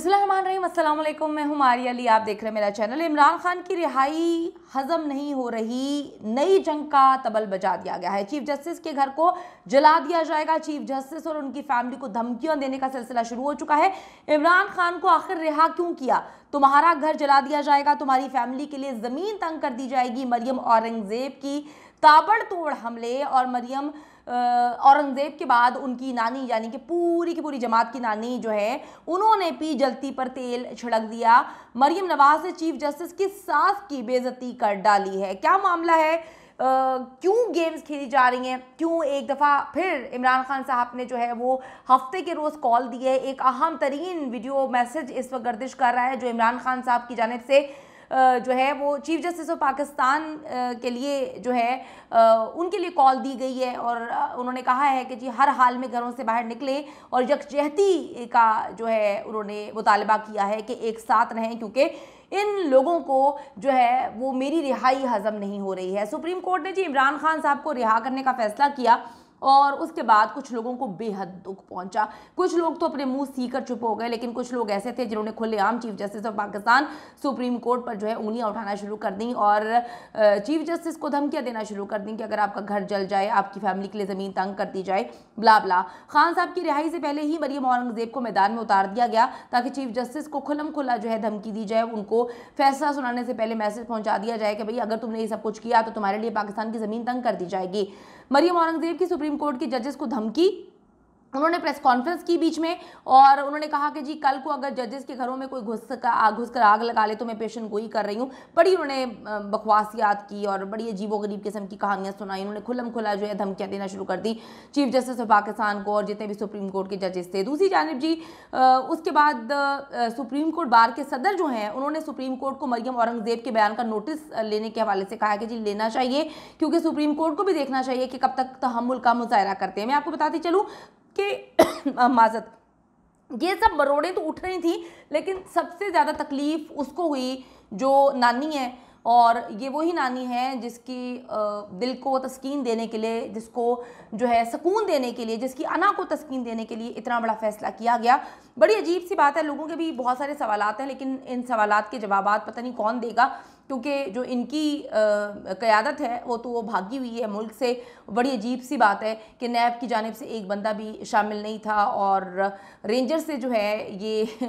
बिस्मिल्लाम मैं हूँ मारिया अली आप देख रहे हैं मेरा चैनल इमरान खान की रिहाई हजम नहीं हो रही नई जंग का तबल बजा दिया गया है चीफ जस्टिस के घर को जला दिया जाएगा चीफ जस्टिस और उनकी फैमिली को धमकियां देने का सिलसिला शुरू हो चुका है इमरान खान को आखिर रिहा क्यों किया तुम्हारा घर जला दिया जाएगा तुम्हारी फैमिली के लिए ज़मीन तंग कर दी जाएगी मरियम औरंगज़ेब की ताबड़तोड़ हमले और मरियम औरंगज़ेब के बाद उनकी नानी यानी कि पूरी की पूरी जमात की नानी जो है उन्होंने भी जलती पर तेल छिड़क दिया मरियम नवाज ने चीफ जस्टिस की सास की बेजती कर डाली है क्या मामला है क्यों गेम्स खेली जा रही हैं क्यों एक दफ़ा फिर इमरान खान साहब ने जो है वो हफ्ते के रोज़ कॉल दिए एक अहम तरीन वीडियो मैसेज इस वक्त गर्दिश कर रहा है जो इमरान खान साहब की जानब से जो है वो चीफ जस्टिस ऑफ पाकिस्तान के लिए जो है उनके लिए कॉल दी गई है और उन्होंने कहा है कि जी हर हाल में घरों से बाहर निकलें और यकजहती का जो है उन्होंने मुतालबा किया है कि एक साथ रहें क्योंकि इन लोगों को जो है वो मेरी रिहाई हजम नहीं हो रही है सुप्रीम कोर्ट ने जी इमरान खान साहब को रिहा करने का फैसला किया और उसके बाद कुछ लोगों को बेहद दुख पहुंचा कुछ लोग तो अपने मुंह सीकर चुप हो गए लेकिन कुछ लोग ऐसे थे जिन्होंने खुलेआम chief justice of Pakistan supreme court पर जो है उंगलियाँ उठाना शुरू कर दी और चीफ जस्टिस को धमकियाँ देना शुरू कर दी कि अगर आपका घर जल जाए आपकी फैमिली के लिए ज़मीन तंग कर दी जाए ब्ला बला खान साहब की रिहाई से पहले ही मरियम औरंगजेब को मैदान में उतार दिया गया ताकि चीफ जस्टिस को खुलम खुला जो है धमकी दी जाए उनको फैसला सुनाने से पहले मैसेज पहुँचा दिया जाए कि भाई अगर तुमने ये सब कुछ किया तो तुम्हारे लिए पाकिस्तान की ज़मीन तंग कर दी जाएगी मरियम औरंगजेब की सुप्रीम कोर्ट के जजेस को धमकी उन्होंने प्रेस कॉन्फ्रेंस की बीच में और उन्होंने कहा कि जी कल को अगर जजेस के घरों में कोई घुस का घुस कर आग लगा ले तो मैं पेशन गोई कर रही हूँ बड़ी उन्होंने बकवास याद की और बड़ी अजीबो गरीब किस्म की कहानियाँ सुनाई उन्होंने खुलम खुला जो है धमकियाँ देना शुरू कर दी चीफ जस्टिस ऑफ पाकिस्तान को और जितने भी सुप्रीम कोर्ट के जजेस थे दूसरी जानब जी उसके बाद सुप्रीम कोर्ट बार के सदर जो हैं उन्होंने सुप्रीम कोर्ट को मरियम औरंगजेब के बयान का नोटिस लेने के हवाले से कहा कि जी लेना चाहिए क्योंकि सुप्रीम कोर्ट को भी देखना चाहिए कि कब तक तहमुल का मुजाहरा करते हैं मैं आपको बताती चलूँ के माजत ये सब मरोड़ें तो उठ रही थी लेकिन सबसे ज़्यादा तकलीफ़ उसको हुई जो नानी है और ये वही नानी है जिसकी दिल को तस्कीन देने के लिए जिसको जो है सुकून देने के लिए जिसकी अना को तस्कीन देने के लिए इतना बड़ा फैसला किया गया बड़ी अजीब सी बात है लोगों के भी बहुत सारे सवाल हैं लेकिन इन सवाल के जवाब पता नहीं कौन देगा क्योंकि जो इनकी क़्यादत है वो तो वो भागी हुई है मुल्क से बड़ी अजीब सी बात है कि नैब की जानब से एक बंदा भी शामिल नहीं था और रेंजर से जो है ये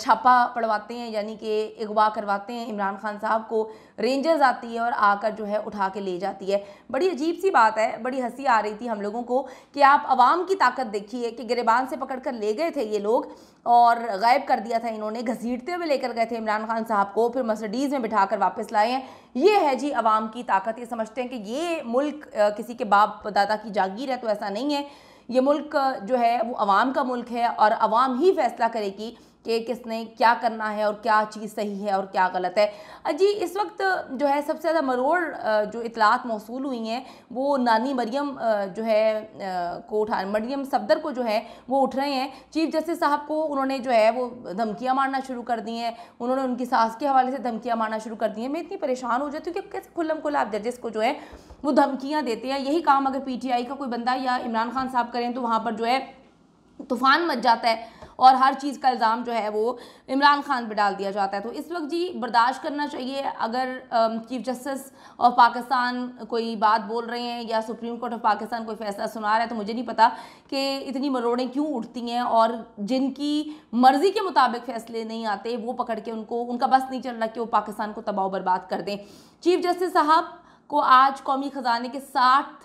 छापा पड़वाते हैं यानी कि अगवा करवाते हैं इमरान खान साहब को रेंजर्स आती है और आकर जो है उठा के ले जाती है बड़ी अजीब सी बात है बड़ी हंसी आ रही थी हम लोगों को कि आप आवाम की ताकत देखिए कि गिरबान से पकड़ कर ले गए थे ये लोग और गायब कर दिया था इन्होंने घसीटते हुए लेकर गए थे इमरान खान साहब को फिर मसडीज़ में बिठा कर वापस लाए हैं ये है जी आवाम की ताकत ये समझते हैं कि ये मुल्क किसी के बाप दादा की जागीर है तो ऐसा नहीं है ये मुल्क जो है वो आवाम का मुल्क है और आवाम ही फैसला करेगी कि किसने क्या करना है और क्या चीज़ सही है और क्या गलत है जी इस वक्त जो है सबसे ज़्यादा मरोड़ जो इतलात मौसू हुई हैं वो नानी मरियम जो है को उठा मरियम सफदर को जो है वो उठ रहे हैं चीफ जस्टिस साहब को उन्होंने जो है वो धमकियाँ मारना शुरू कर दी हैं उन्होंने उनकी सास के हवाले से धमकियाँ मारना शुरू कर दी हैं मैं इतनी परेशान हो जाती हूँ कि कैसे खुल्लम खुला आप जजेस को जो है वो धमकियाँ देते हैं यही काम अगर पी का कोई बंदा या इमरान खान साहब करें तो वहाँ पर जो है तूफान मच जाता है और हर चीज़ का इल्ज़ाम जो है वो इमरान खान पर डाल दिया जाता है तो इस वक्त जी बर्दाश्त करना चाहिए अगर चीफ जस्टिस ऑफ पाकिस्तान कोई बात बोल रहे हैं या सुप्रीम कोर्ट ऑफ पाकिस्तान कोई फ़ैसला सुना रहा है तो मुझे नहीं पता कि इतनी मरोड़ें क्यों उठती हैं और जिनकी मर्ज़ी के मुताबिक फ़ैसले नहीं आते वो पकड़ के उनको उनका बस नहीं चल रहा कि वो पाकिस्तान को तबाह बर्बाद कर दें चीफ जस्टिस साहब को आज कौमी ख़जाने के साठ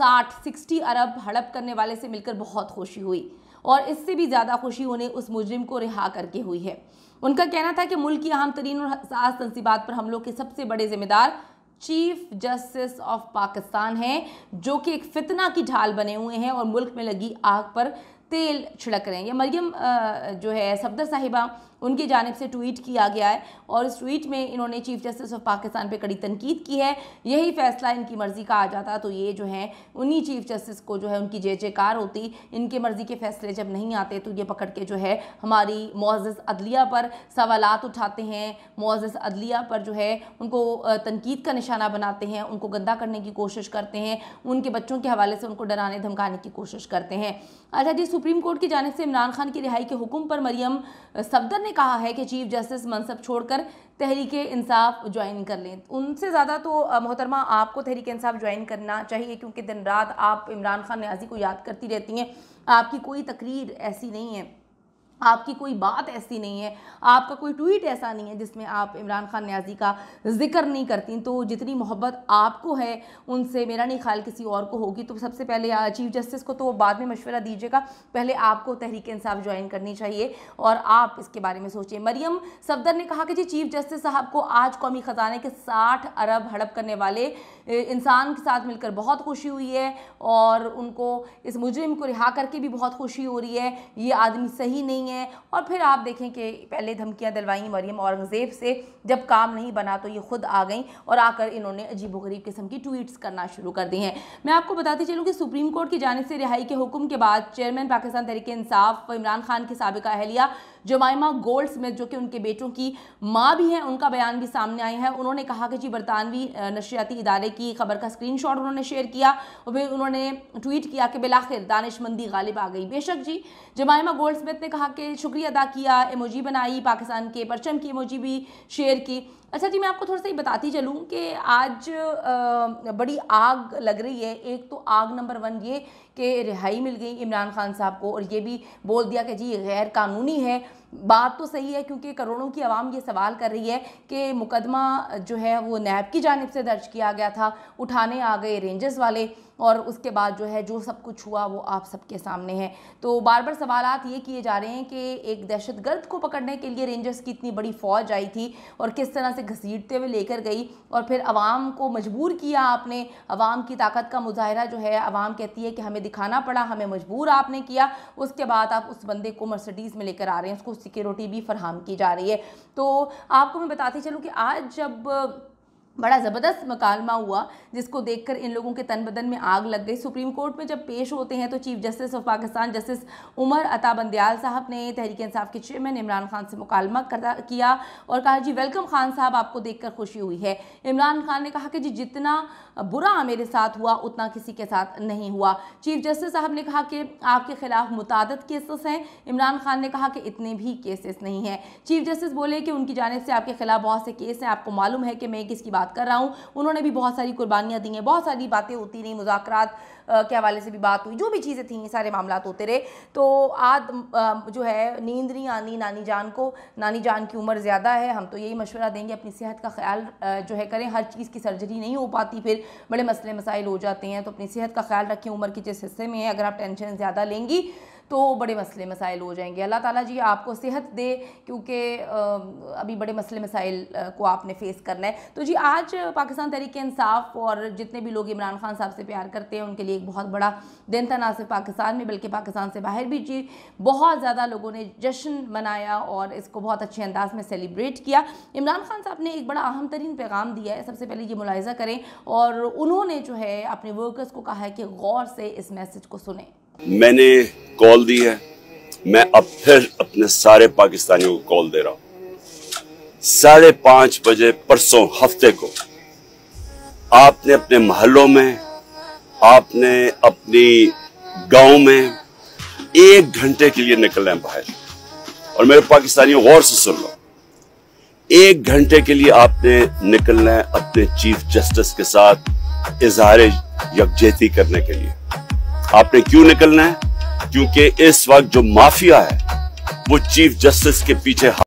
साठ सिक्सटी अरब हड़प करने वाले से मिलकर बहुत खुशी हुई और इससे भी ज़्यादा खुशी उन्हें उस मुजरिम को रिहा करके हुई है उनका कहना था कि मुल्क की अहम तरीन और सास तनसीबात पर हमलों के सबसे बड़े जिम्मेदार चीफ जस्टिस ऑफ पाकिस्तान हैं जो कि एक फितना की ढाल बने हुए हैं और मुल्क में लगी आग पर तेल छिड़क रहे हैं ये मरियम जो है सफदर साहिबा उनकी जानब से ट्वीट किया गया है और इस ट्वीट में इन्होंने चीफ जस्टिस ऑफ पाकिस्तान पर कड़ी तनकीद की है यही फैसला इनकी मर्ज़ी का आ जाता तो ये जो है उन्हीं चीफ जस्टिस को जो है उनकी जय जयकार होती इनके मर्ज़ी के फैसले जब नहीं आते तो ये पकड़ के जो है हमारी मोजस अदलिया पर सवाल उठाते हैं मोजस अदलिया पर जो है उनको तनकीद का निशाना बनाते हैं उनको गंदा करने की कोशिश करते हैं उनके बच्चों के हवाले से उनको डराने धमकाने की कोशिश करते हैं अच्छा जी सुप्रीम कोर्ट की जानब से इमरान खान की रिहाई के हुक्म पर मरियम सफदर ने कहा है कि चीफ जस्टिस मनसब छोड़कर तहरीक इंसाफ ज्वाइन कर लें उनसे ज़्यादा तो मोहतरमा आपको तहरीक इंसाफ ज्वाइन करना चाहिए क्योंकि दिन रात आप इमरान खान न्याजी को याद करती रहती हैं आपकी कोई तकरीर ऐसी नहीं है आपकी कोई बात ऐसी नहीं है आपका कोई ट्वीट ऐसा नहीं है जिसमें आप इमरान खान न्याजी का जिक्र नहीं करती तो जितनी मोहब्बत आपको है उनसे मेरा नहीं ख्याल किसी और को होगी तो सबसे पहले चीफ जस्टिस को तो बाद में मशवरा दीजिएगा पहले आपको तहरीक इंसाफ ज्वाइन करनी चाहिए और आप इसके बारे में सोचिए मरियम सफदर ने कहा कि जी चीफ जस्टिस साहब को आज कौमी ख़जाने के साठ अरब हड़प करने वाले इंसान के साथ मिलकर बहुत खुशी हुई है और उनको इस मुजरिम को रिहा करके भी बहुत खुशी हो रही है ये आदमी सही नहीं है हैं और फिर आप देखें कि पहले धमकियाँ दिलवाई मरियम औरंगज़ेब से जब काम नहीं बना तो ये खुद आ गई और आकर इन्होंने अजीब गरीब किस्म की ट्वीट्स करना शुरू कर दी हैं मैं आपको बताती चलूँ कि सुप्रीम कोर्ट की जानब से रिहाई के हुक्म के बाद चेयरमैन पाकिस्तान तहरीक इंसाफ इमरान खान की सबका अहलिया जमाइमा गोल्ड स्मिथ जो कि उनके बेटों की माँ भी हैं उनका बयान भी सामने आया है उन्होंने कहा कि जी बरतानवी नशियाती इदारे की खबर का स्क्रीन उन्होंने शेयर किया और फिर उन्होंने ट्वीट किया कि बिलाखिर दानिशमंदी गालिब आ गई बेशक जी जमाइमा गोल्ड स्मिथ ने कहा कि शुक्रिया अदा किया एमोजी बनाई पाकिस्तान के परचम की एमोजी भी शेयर की अच्छा जी मैं आपको थोड़ा सा ये बताती चलूँ कि आज आ, बड़ी आग लग रही है एक तो आग नंबर वन ये कि रिहाई मिल गई इमरान खान साहब को और ये भी बोल दिया कि जी ये गैर कानूनी है बात तो सही है क्योंकि करोड़ों की आवाम ये सवाल कर रही है कि मुकदमा जो है वो नैब की जानब से दर्ज किया गया था उठाने आ गए रेंजर्स वाले और उसके बाद जो है जो सब कुछ हुआ वो आप सबके सामने है तो बार बार सवाल ये किए जा रहे हैं कि एक दहशतगर्द को पकड़ने के लिए रेंजर्स की इतनी बड़ी फ़ौज आई थी और किस तरह से घसीटते हुए लेकर गई और फिर आवाम को मजबूर किया आपने आवाम की ताकत का मुजाहरा जो है आवाम कहती है कि हमें दिखाना पड़ा हमें मजबूर आपने किया उसके बाद आप उस बंदे को मर्सडीज़ में लेकर आ रहे हैं उसको सिक्योरिटी भी फरहम की जा रही है तो आपको मैं बताती चलूँ कि आज जब बड़ा ज़बरदस्त मकालमा हुआ जिसको देखकर इन लोगों के तन बदन में आग लग गई सुप्रीम कोर्ट में जब पेश होते हैं तो chief justice of Pakistan justice Umar Ata Bandial साहब ने तहरीक इंसाफ के चेयरमैन इमरान खान से मुकालमा किया और कहा जी वेलकम खान साहब आपको देखकर खुशी हुई है इमरान खान ने कहा कि जी जितना बुरा मेरे साथ हुआ उतना किसी के साथ नहीं हुआ चीफ जस्टिस साहब ने कहा कि आपके ख़िलाफ़ मुताद केसेस हैं इमरान खान ने कहा कि इतने भी केसेस नहीं हैं चीफ जस्टिस बोले कि उनकी जानब से आपके ख़िलाफ़ बहुत से केस हैं आपको मालूम है कि मैं किसकी बात बात कर रहा हूँ उन्होंने भी बहुत सारी कुर्बानियाँ दी हैं बहुत सारी बातें होती रही मुजाकर के हवाले से भी बात हुई जो भी चीज़ें थी सारे मामला होते रहे तो आज जो है नींद नहीं आनी नानी जान को नानी जान की उम्र ज़्यादा है हम तो यही मशवरा देंगे अपनी सेहत का ख्याल जो है करें हर चीज़ की सर्जरी नहीं हो पाती फिर बड़े मसले मसाइल हो जाते हैं तो अपनी सेहत का ख्याल रखें उम्र के जिस हिस्से में है अगर आप टेंशन ज़्यादा लेंगी तो बड़े मसले मसाइल हो जाएंगे अल्लाह ताला जी आपको सेहत दे क्योंकि अभी बड़े मसले मसाइल को आपने फेस करना है तो जी आज पाकिस्तान तरीके इंसाफ और जितने भी लोग इमरान खान साहब से प्यार करते हैं उनके लिए एक बहुत बड़ा दिन था ना सिर्फ पाकिस्तान में बल्कि पाकिस्तान से बाहर भी जी बहुत ज़्यादा लोगों ने जश्न मनाया और इसको बहुत अच्छे अंदाज में सेलिब्रेट किया इमरान खान साहब ने एक बड़ा अहम तरीन पैगाम दिया है सबसे पहले ये मुलायजा करें और उन्होंने जो है अपने वर्कर्स को कहा है कि गौर से इस मैसेज को सुने मैंने कॉल दी है मैं अब फिर अपने सारे पाकिस्तानियों को कॉल दे रहा हूं साढ़े पांच बजे परसों हफ्ते को आपने अपने महलों में आपने अपनी गांव में एक घंटे के लिए निकलना है बाहर और मेरे पाकिस्तानियों गौर से सुन लो एक घंटे के लिए आपने निकलना है अपने चीफ जस्टिस के साथ इजहार यकजहती करने के लिए आपने क्यों निकलना है क्योंकि इस वक्त जो माफिया है वो चीफ जस्टिस के पीछे